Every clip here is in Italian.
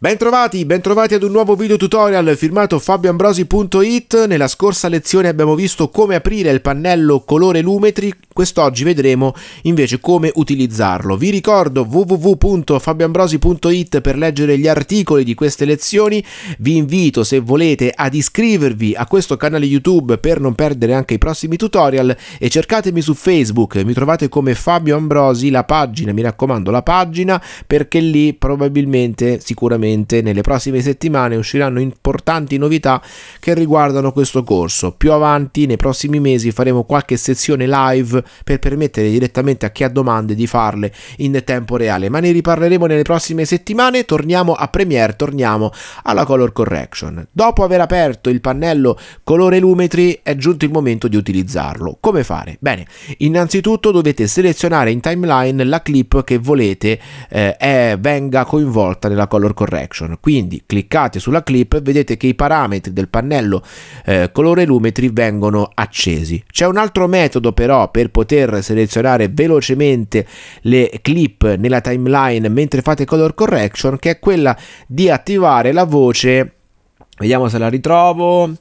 Bentrovati, bentrovati ad un nuovo video tutorial firmato fabioambrosi.it Nella scorsa lezione abbiamo visto come aprire il pannello colore lumetri Quest'oggi vedremo invece come utilizzarlo Vi ricordo www.fabioambrosi.it per leggere gli articoli di queste lezioni Vi invito se volete ad iscrivervi a questo canale YouTube per non perdere anche i prossimi tutorial E cercatemi su Facebook, mi trovate come Fabio Ambrosi la pagina Mi raccomando la pagina perché lì probabilmente, sicuramente sicuramente nelle prossime settimane usciranno importanti novità che riguardano questo corso. Più avanti, nei prossimi mesi, faremo qualche sezione live per permettere direttamente a chi ha domande di farle in tempo reale, ma ne riparleremo nelle prossime settimane. Torniamo a Premiere, torniamo alla color correction. Dopo aver aperto il pannello colore lumetri è giunto il momento di utilizzarlo. Come fare? Bene, innanzitutto dovete selezionare in timeline la clip che volete eh, venga coinvolta nella color correction Correction. Quindi cliccate sulla clip, e vedete che i parametri del pannello eh, colorimetri vengono accesi. C'è un altro metodo però per poter selezionare velocemente le clip nella timeline mentre fate color correction che è quella di attivare la voce. Vediamo se la ritrovo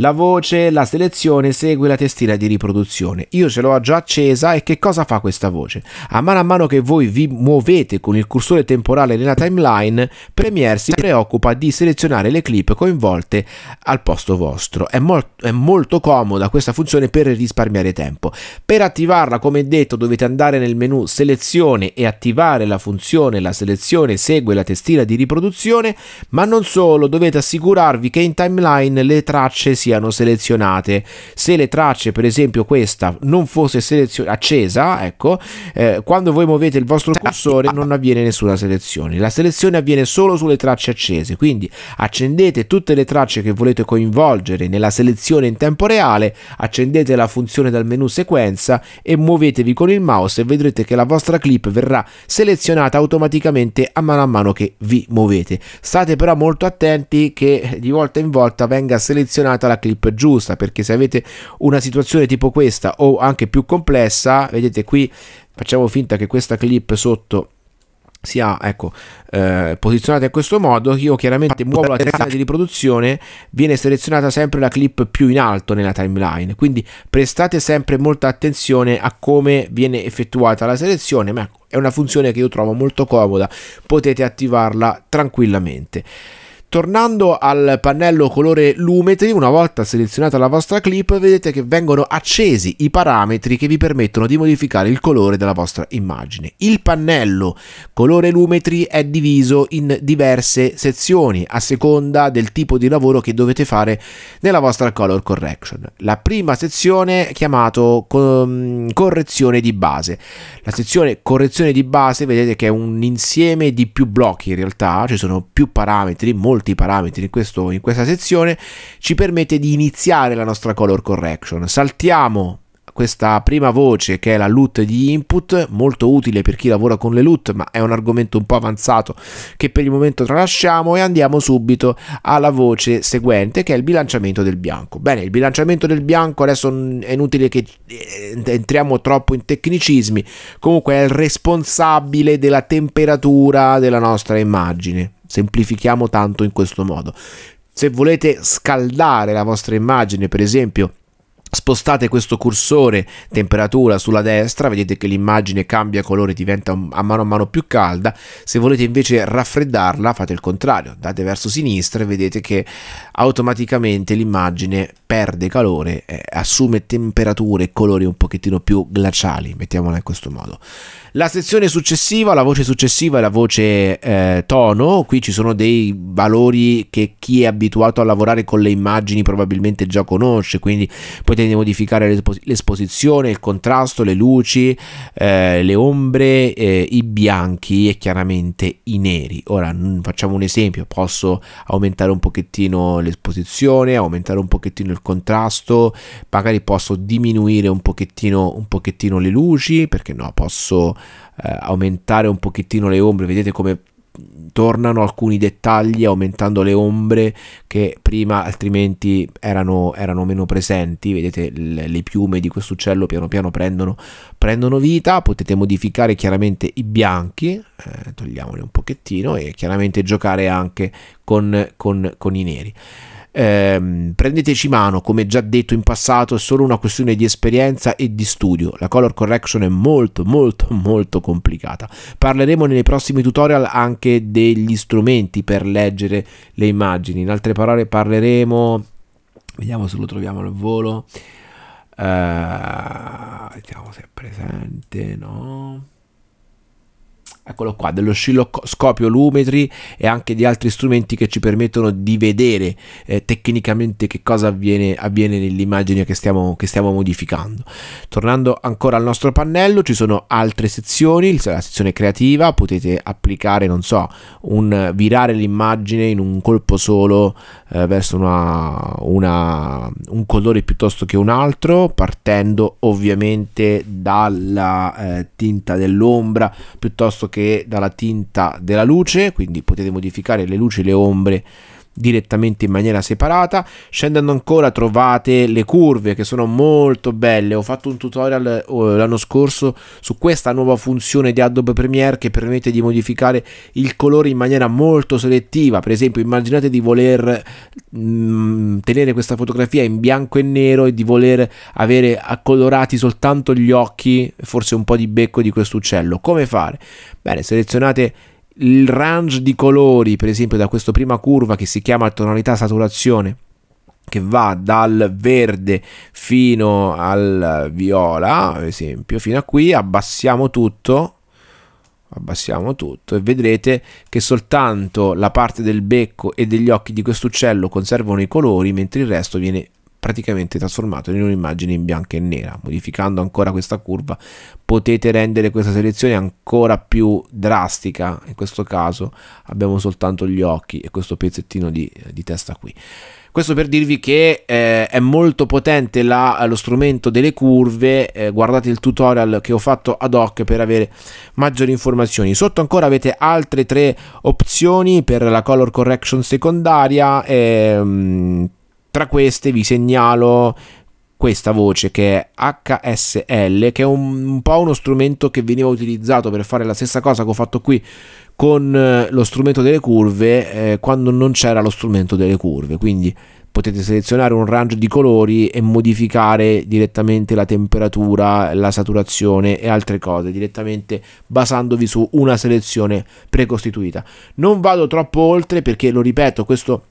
la voce, la selezione segue la testina di riproduzione. Io ce l'ho già accesa e che cosa fa questa voce? A mano a mano che voi vi muovete con il cursore temporale nella timeline, Premiere si preoccupa di selezionare le clip coinvolte al posto vostro. È, mol è molto comoda questa funzione per risparmiare tempo. Per attivarla, come detto, dovete andare nel menu selezione e attivare la funzione la selezione segue la testina di riproduzione, ma non solo, dovete assicurarvi che in timeline le tracce si siano selezionate. Se le tracce, per esempio questa, non fosse accesa, ecco, eh, quando voi muovete il vostro cursore non avviene nessuna selezione. La selezione avviene solo sulle tracce accese, quindi accendete tutte le tracce che volete coinvolgere nella selezione in tempo reale, accendete la funzione dal menu sequenza e muovetevi con il mouse e vedrete che la vostra clip verrà selezionata automaticamente a mano a mano che vi muovete. State però molto attenti che di volta in volta venga selezionata la clip giusta perché se avete una situazione tipo questa o anche più complessa vedete qui facciamo finta che questa clip sotto sia ecco, eh, posizionata in questo modo io chiaramente muovo la timeline di riproduzione viene selezionata sempre la clip più in alto nella timeline quindi prestate sempre molta attenzione a come viene effettuata la selezione ma è una funzione che io trovo molto comoda potete attivarla tranquillamente Tornando al pannello colore Lumetri, una volta selezionata la vostra clip vedete che vengono accesi i parametri che vi permettono di modificare il colore della vostra immagine. Il pannello colore Lumetri è diviso in diverse sezioni a seconda del tipo di lavoro che dovete fare nella vostra color correction. La prima sezione è chiamata mm, correzione di base. La sezione correzione di base vedete che è un insieme di più blocchi in realtà, ci sono più parametri, molto molti parametri in, questo, in questa sezione, ci permette di iniziare la nostra color correction. Saltiamo questa prima voce che è la LUT di input, molto utile per chi lavora con le LUT, ma è un argomento un po' avanzato che per il momento tralasciamo e andiamo subito alla voce seguente che è il bilanciamento del bianco. Bene, il bilanciamento del bianco adesso è inutile che eh, entriamo troppo in tecnicismi, comunque è il responsabile della temperatura della nostra immagine semplifichiamo tanto in questo modo. Se volete scaldare la vostra immagine, per esempio, Spostate questo cursore temperatura sulla destra, vedete che l'immagine cambia colore, diventa a mano a mano più calda. Se volete invece raffreddarla, fate il contrario, date verso sinistra e vedete che automaticamente l'immagine perde calore, eh, assume temperature e colori un pochettino più glaciali, mettiamola in questo modo. La sezione successiva, la voce successiva è la voce eh, tono, qui ci sono dei valori che chi è abituato a lavorare con le immagini probabilmente già conosce, quindi potete modificare l'esposizione, il contrasto, le luci, eh, le ombre, eh, i bianchi e chiaramente i neri. Ora facciamo un esempio, posso aumentare un pochettino l'esposizione, aumentare un pochettino il il contrasto, magari posso diminuire un pochettino, un pochettino le luci, perché no, posso eh, aumentare un pochettino le ombre, vedete come tornano alcuni dettagli aumentando le ombre che prima altrimenti erano, erano meno presenti vedete le, le piume di questo uccello piano piano prendono, prendono, vita potete modificare chiaramente i bianchi eh, togliamoli un pochettino e chiaramente giocare anche con, con, con i neri Ehm, prendeteci mano, come già detto in passato, è solo una questione di esperienza e di studio. La color correction è molto molto molto complicata. Parleremo nei prossimi tutorial anche degli strumenti per leggere le immagini. In altre parole parleremo... Vediamo se lo troviamo al volo. Uh, vediamo se è presente, no? eccolo qua, dell'oscilloscopio lumetri e anche di altri strumenti che ci permettono di vedere eh, tecnicamente che cosa avviene, avviene nell'immagine che stiamo, che stiamo modificando. Tornando ancora al nostro pannello, ci sono altre sezioni, la sezione creativa, potete applicare, non so, un virare l'immagine in un colpo solo eh, verso una, una, un colore piuttosto che un altro, partendo ovviamente dalla eh, tinta dell'ombra piuttosto che che dalla tinta della luce, quindi potete modificare le luci, e le ombre direttamente in maniera separata. Scendendo ancora trovate le curve che sono molto belle. Ho fatto un tutorial eh, l'anno scorso su questa nuova funzione di Adobe Premiere che permette di modificare il colore in maniera molto selettiva. Per esempio, immaginate di voler mh, mm, tenere questa fotografia in bianco e nero e di voler avere accolorati soltanto gli occhi, forse un po' di becco di questo uccello. Come fare? Bene, selezionate il range di colori, per esempio da questa prima curva che si chiama tonalità saturazione, che va dal verde fino al viola, ad esempio, fino a qui, abbassiamo tutto, abbassiamo tutto e vedrete che soltanto la parte del becco e degli occhi di questo uccello conservano i colori mentre il resto viene praticamente trasformato in un'immagine in bianco e nera. Modificando ancora questa curva potete rendere questa selezione ancora più drastica, in questo caso abbiamo soltanto gli occhi e questo pezzettino di, di testa qui. Questo per dirvi che eh, è molto potente la, lo strumento delle curve, eh, guardate il tutorial che ho fatto ad hoc per avere maggiori informazioni. Sotto ancora avete altre tre opzioni per la color correction secondaria, ehm, tra queste vi segnalo questa voce che è HSL, che è un, un, po' uno strumento che veniva utilizzato per fare la stessa cosa che ho fatto qui con eh, lo strumento delle curve eh, quando non c'era lo strumento delle curve. Quindi potete selezionare un range di colori e modificare direttamente la temperatura, la saturazione e altre cose direttamente basandovi su una selezione precostituita. Non vado troppo oltre perché lo ripeto, questo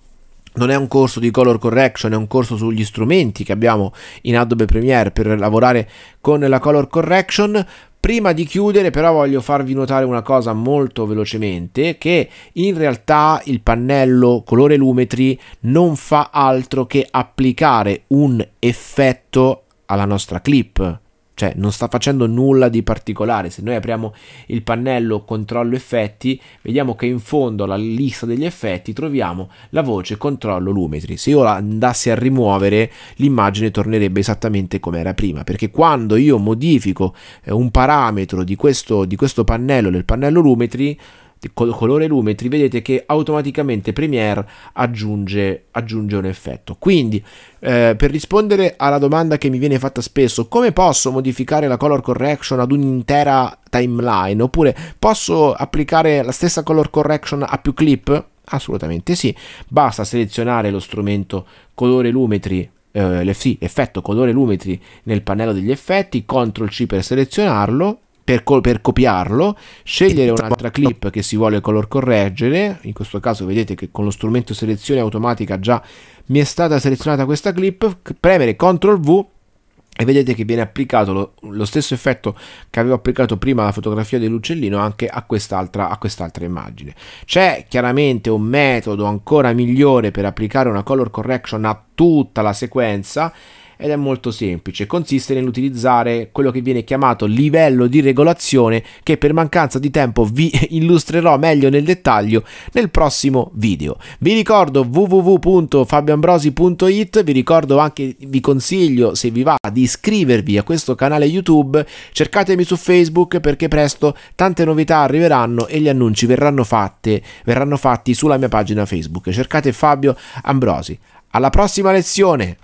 non è un corso di color correction, è un corso sugli strumenti che abbiamo in Adobe Premiere per lavorare con la color correction. Prima di chiudere però voglio farvi notare una cosa molto velocemente che in realtà il pannello colore lumetri non fa altro che applicare un effetto alla nostra clip cioè non sta facendo nulla di particolare. Se noi apriamo il pannello controllo effetti, vediamo che in fondo alla lista degli effetti troviamo la voce controllo lumetri. Se io la andassi a rimuovere, l'immagine tornerebbe esattamente come era prima, perché quando io modifico eh, un parametro di questo, di questo pannello, del pannello lumetri, col colore lumetri vedete che automaticamente Premiere aggiunge, aggiunge un effetto quindi eh, per rispondere alla domanda che mi viene fatta spesso come posso modificare la color correction ad un'intera timeline oppure posso applicare la stessa color correction a più clip assolutamente sì basta selezionare lo strumento colore lumetri eh, sì, effetto colore lumetri nel pannello degli effetti, CTRL C per selezionarlo per, per, copiarlo, scegliere un'altra clip che si vuole color correggere, in questo caso vedete che con lo strumento selezione automatica già mi è stata selezionata questa clip, premere CTRL V e vedete che viene applicato lo, lo, stesso effetto che avevo applicato prima alla fotografia dell'uccellino anche a quest'altra, a quest'altra immagine. C'è chiaramente un metodo ancora migliore per applicare una color correction a tutta la sequenza ed è molto semplice, consiste nell'utilizzare quello che viene chiamato livello di regolazione che per mancanza di tempo vi illustrerò meglio nel dettaglio nel prossimo video. Vi ricordo www.fabioambrosi.it, vi ricordo anche, vi consiglio se vi va di iscrivervi a questo canale YouTube, cercatemi su Facebook perché presto tante novità arriveranno e gli annunci verranno, fatte, verranno fatti sulla mia pagina Facebook. Cercate Fabio Ambrosi. Alla prossima lezione!